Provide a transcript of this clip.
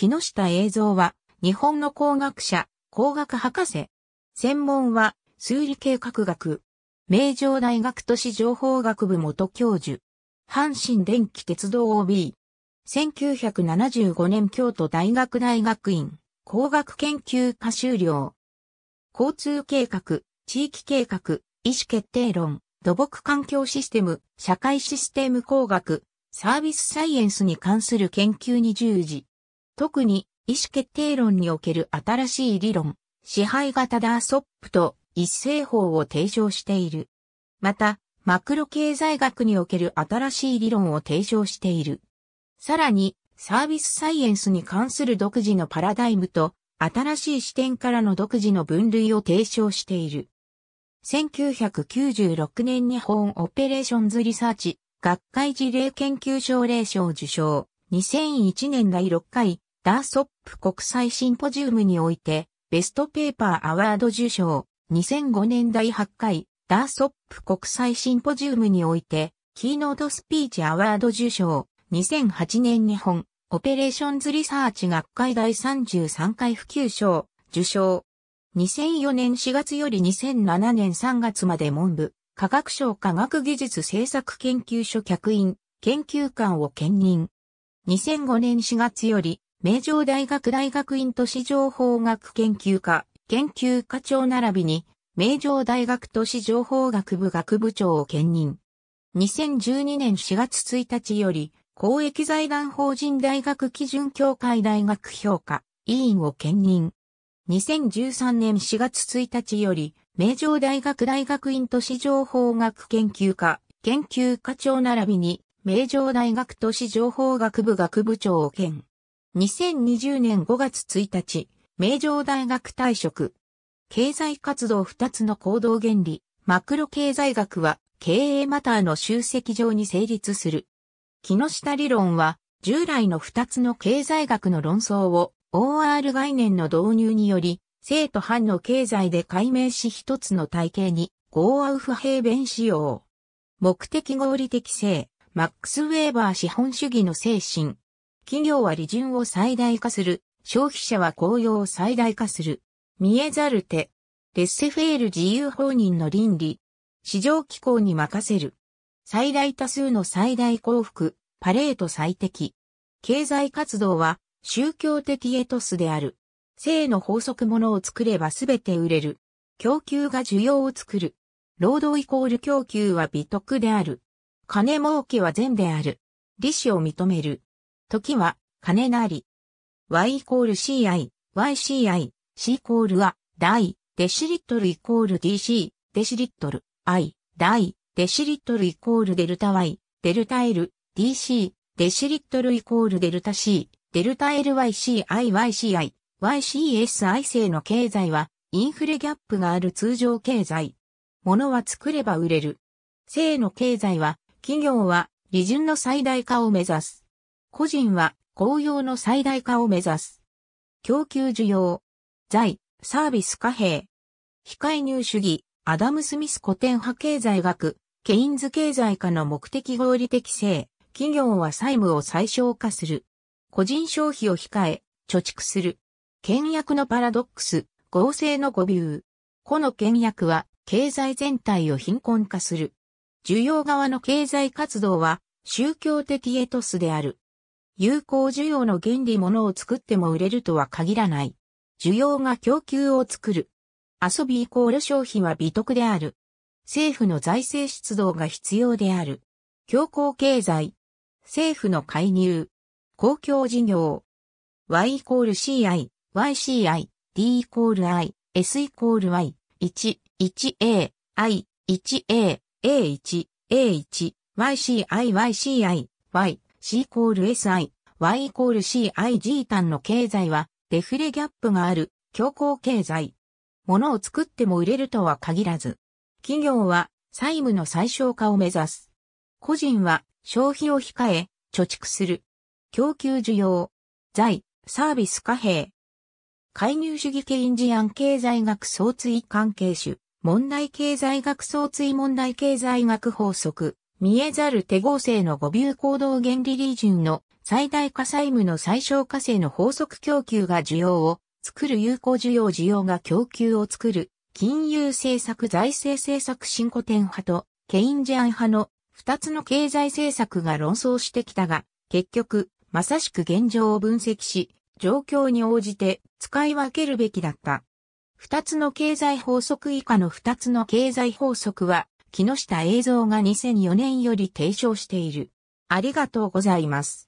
木下映像は、日本の工学者、工学博士。専門は、数理計画学。名城大学都市情報学部元教授。阪神電気鉄道 OB。1975年京都大学大学院、工学研究科修了。交通計画、地域計画、意思決定論、土木環境システム、社会システム工学、サービスサイエンスに関する研究に従事。特に意思決定論における新しい理論、支配型ダーソップと一斉法を提唱している。また、マクロ経済学における新しい理論を提唱している。さらに、サービスサイエンスに関する独自のパラダイムと、新しい視点からの独自の分類を提唱している。1996年日本オペレーションズリサーチ学会事例研究奨励賞受賞。2001年第6回ダーソップ国際シンポジウムにおいて、ベストペーパーアワード受賞、2005年第8回、ダーソップ国際シンポジウムにおいて、キーノートスピーチアワード受賞、2008年日本、オペレーションズリサーチ学会第33回普及賞、受賞。2004年4月より2007年3月まで文部、科学省科学技術政策研究所客員、研究官を兼任。2005年4月より名城大学大学院都市情報学研究科、研究課長並びに、名城大学都市情報学部学部長を兼任。2012年4月1日より、公益財団法人大学基準協会大学評価、委員を兼任。2013年4月1日より、名城大学大学院都市情報学研究科、研究課長並びに、名城大学都市情報学部学部長を兼2020年5月1日、名城大学退職。経済活動2つの行動原理、マクロ経済学は経営マターの集積上に成立する。木下理論は従来の2つの経済学の論争を OR 概念の導入により、正と反の経済で解明し一つの体系に合アウフ平弁使用。目的合理的性、マックス・ウェーバー資本主義の精神、企業は利潤を最大化する。消費者は公用を最大化する。見えざる手。レッセフェール自由放任の倫理。市場機構に任せる。最大多数の最大幸福。パレート最適。経済活動は宗教的エトスである。性の法則ものを作ればすべて売れる。供給が需要を作る。労働イコール供給は美徳である。金儲けは善である。利子を認める。時は、金なり。y イコール ci、yci、c イコールは、大、デシリットルイコール dc、デシリットル、i、大、デシリットルイコールデルタ y、デルタ l、dc、デシリットルイコールデルタ c、デルタ lyci、yci、ycsI 生の経済は、インフレギャップがある通常経済。物は作れば売れる。生の経済は、企業は、利潤の最大化を目指す。個人は公用の最大化を目指す。供給需要、財、サービス貨幣、非介入主義、アダム・スミス古典派経済学、ケインズ経済化の目的合理的性、企業は債務を最小化する。個人消費を控え、貯蓄する。倹約のパラドックス、合成の誤謬。この倹約は、経済全体を貧困化する。需要側の経済活動は、宗教的エトスである。有効需要の原理ものを作っても売れるとは限らない。需要が供給を作る。遊びイコール消費は美徳である。政府の財政出動が必要である。強行経済。政府の介入。公共事業。y イコール ci, yci, d イコール i, s イコール i, 1, 1a, i, 1a, a1, a1, yci, yci, y, C イコール SI、Y イコール CIG 単の経済は、デフレギャップがある、強行経済。物を作っても売れるとは限らず。企業は、債務の最小化を目指す。個人は、消費を控え、貯蓄する。供給需要。財、サービス貨幣。介入主義ケインジアン経済学総追関係種。問題経済学総追問題経済学法則。見えざる手合成の誤謬行動原理理順の最大化債務の最小化成の法則供給が需要を作る有効需要需要が供給を作る金融政策財政政策新古典派とケインジアン派の二つの経済政策が論争してきたが結局まさしく現状を分析し状況に応じて使い分けるべきだった。二つの経済法則以下の二つの経済法則は木下映像が2004年より提唱している。ありがとうございます。